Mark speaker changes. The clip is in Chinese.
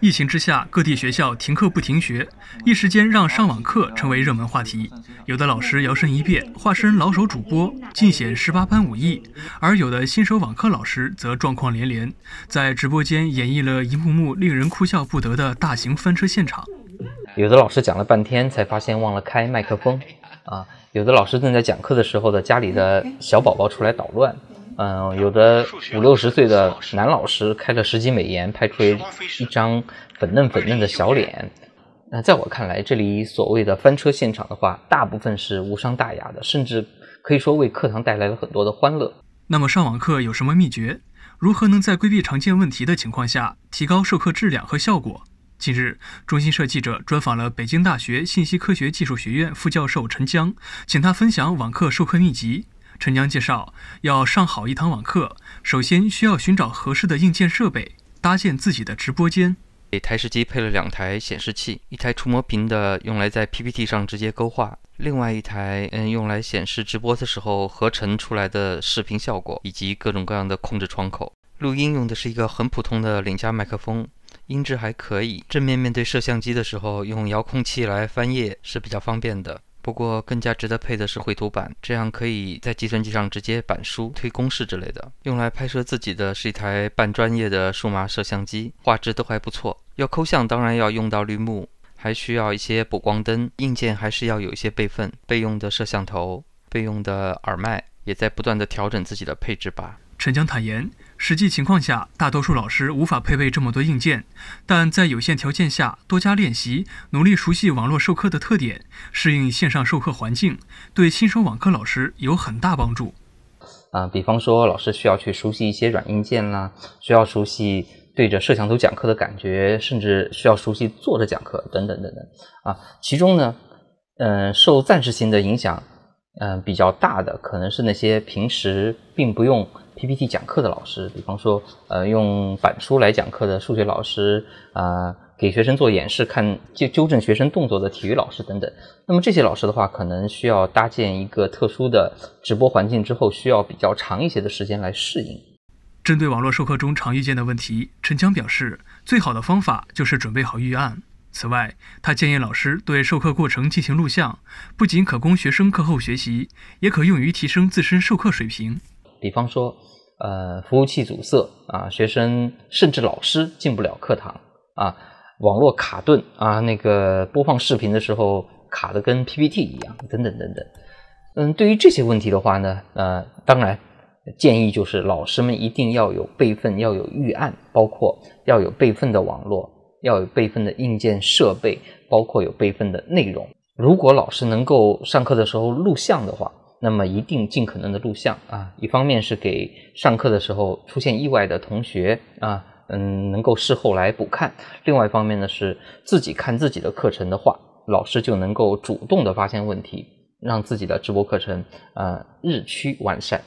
Speaker 1: 疫情之下，各地学校停课不停学，一时间让上网课成为热门话题。有的老师摇身一变，化身老手主播，尽显十八般武艺；而有的新手网课老师则状况连连，在直播间演绎了一幕幕令人哭笑不得的大型翻车现场。
Speaker 2: 有的老师讲了半天，才发现忘了开麦克风啊！有的老师正在讲课的时候呢，家里的小宝宝出来捣乱。嗯，有的五六十岁的男老师开了十几美颜，拍出一张粉嫩粉嫩的小脸。那在我看来，这里所谓的翻车现场的话，大部分是无伤大雅的，甚至可以说为课堂带来了很多的欢乐。
Speaker 1: 那么上网课有什么秘诀？如何能在规避常见问题的情况下，提高授课质量和效果？近日，中新社记者专访了北京大学信息科学技术学院副教授陈江，请他分享网课授课秘籍。陈江介绍，要上好一堂网课，首先需要寻找合适的硬件设备，搭建自己的直播间。
Speaker 2: 给台式机配了两台显示器，一台触摸屏的，用来在 PPT 上直接勾画；另外一台，嗯，用来显示直播的时候合成出来的视频效果，以及各种各样的控制窗口。录音用的是一个很普通的领家麦克风，音质还可以。正面面对摄像机的时候，用遥控器来翻页是比较方便的。不过更加值得配的是绘图板，这样可以在计算机上直接板书、推公式之类的。用来拍摄自己的是一台半专业的数码摄像机，画质都还不错。要抠像当然要用到绿幕，还需要一些补光灯。硬件还是要有一些备份，备用的摄像头、备用的耳麦，也在不断的调整自己的配置
Speaker 1: 吧。陈江坦言。实际情况下，大多数老师无法配备这么多硬件，但在有限条件下多加练习，努力熟悉网络授课的特点，适应线上授课环境，对新手网课老师有很大帮助。
Speaker 2: 啊，比方说老师需要去熟悉一些软硬件啦，需要熟悉对着摄像头讲课的感觉，甚至需要熟悉坐着讲课等等等等。啊，其中呢，嗯，受暂时性的影响，嗯，比较大的可能是那些平时并不用。PPT 讲课的老师，比方说，呃，用板书来讲课的数学老师，啊，给学生做演示、看纠纠正学生动作的体育老师等等。那么这些老师的话，可能需要搭建一个特殊的直播环境，之后需要比较长一些的时间来适应。
Speaker 1: 针对网络授课中常遇见的问题，陈江表示，最好的方法就是准备好预案。此外，他建议老师对授课过程进行录像，不仅可供学生课后学习，也可用于提升自身授课水平。
Speaker 2: 比方说，呃，服务器阻塞啊，学生甚至老师进不了课堂啊，网络卡顿啊，那个播放视频的时候卡的跟 PPT 一样，等等等等。嗯，对于这些问题的话呢，呃，当然建议就是老师们一定要有备份，要有预案，包括要有备份的网络，要有备份的硬件设备，包括有备份的内容。如果老师能够上课的时候录像的话。那么一定尽可能的录像啊，一方面是给上课的时候出现意外的同学啊，嗯，能够事后来补看；，另外一方面呢是自己看自己的课程的话，老师就能够主动的发现问题，让自己的直播课程呃日趋完善。